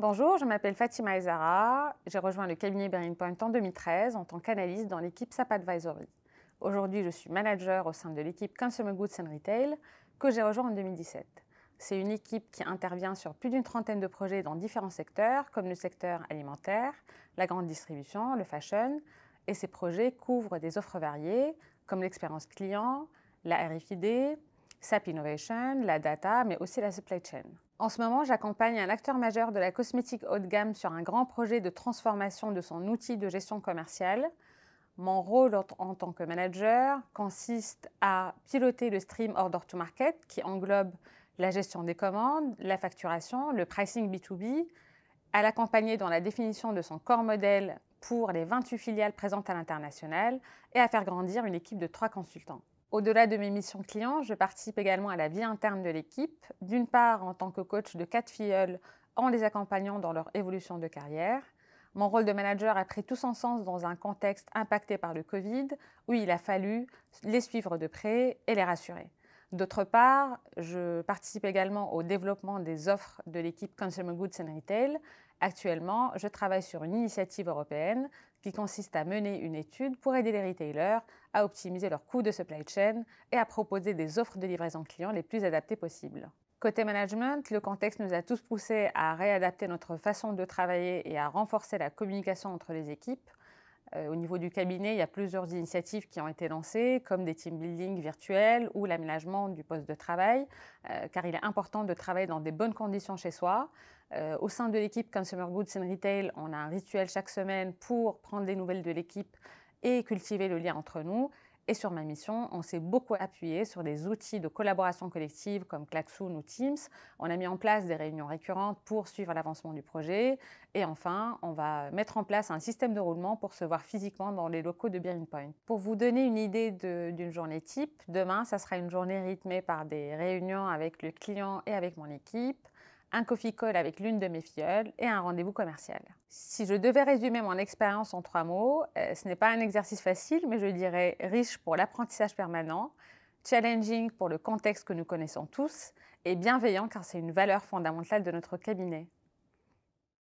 Bonjour, je m'appelle Fatima Ezara. J'ai rejoint le cabinet Bearing Point en 2013 en tant qu'analyste dans l'équipe SAP Advisory. Aujourd'hui, je suis manager au sein de l'équipe Consumer Goods Retail que j'ai rejoint en 2017. C'est une équipe qui intervient sur plus d'une trentaine de projets dans différents secteurs, comme le secteur alimentaire, la grande distribution, le fashion, et ces projets couvrent des offres variées, comme l'expérience client, la RFID, SAP Innovation, la data, mais aussi la supply chain. En ce moment, j'accompagne un acteur majeur de la cosmétique haut de gamme sur un grand projet de transformation de son outil de gestion commerciale. Mon rôle en tant que manager consiste à piloter le stream order to market qui englobe la gestion des commandes, la facturation, le pricing B2B, à l'accompagner dans la définition de son corps modèle pour les 28 filiales présentes à l'international et à faire grandir une équipe de trois consultants. Au-delà de mes missions clients, je participe également à la vie interne de l'équipe, d'une part en tant que coach de quatre filleuls en les accompagnant dans leur évolution de carrière. Mon rôle de manager a pris tout son sens dans un contexte impacté par le Covid, où il a fallu les suivre de près et les rassurer. D'autre part, je participe également au développement des offres de l'équipe Consumer Goods and Retail. Actuellement, je travaille sur une initiative européenne qui consiste à mener une étude pour aider les retailers à optimiser leurs coûts de supply chain et à proposer des offres de livraison client les plus adaptées possibles. Côté management, le contexte nous a tous poussés à réadapter notre façon de travailler et à renforcer la communication entre les équipes. Euh, au niveau du cabinet, il y a plusieurs initiatives qui ont été lancées, comme des team building virtuels ou l'aménagement du poste de travail, euh, car il est important de travailler dans des bonnes conditions chez soi. Euh, au sein de l'équipe Consumer Goods and Retail, on a un rituel chaque semaine pour prendre des nouvelles de l'équipe et cultiver le lien entre nous. Et sur ma mission, on s'est beaucoup appuyé sur des outils de collaboration collective comme Klaxoon ou Teams. On a mis en place des réunions récurrentes pour suivre l'avancement du projet. Et enfin, on va mettre en place un système de roulement pour se voir physiquement dans les locaux de Bearing Point. Pour vous donner une idée d'une journée type, demain, ça sera une journée rythmée par des réunions avec le client et avec mon équipe un coffee call avec l'une de mes fioles et un rendez-vous commercial. Si je devais résumer mon expérience en trois mots, euh, ce n'est pas un exercice facile, mais je dirais riche pour l'apprentissage permanent, challenging pour le contexte que nous connaissons tous, et bienveillant car c'est une valeur fondamentale de notre cabinet.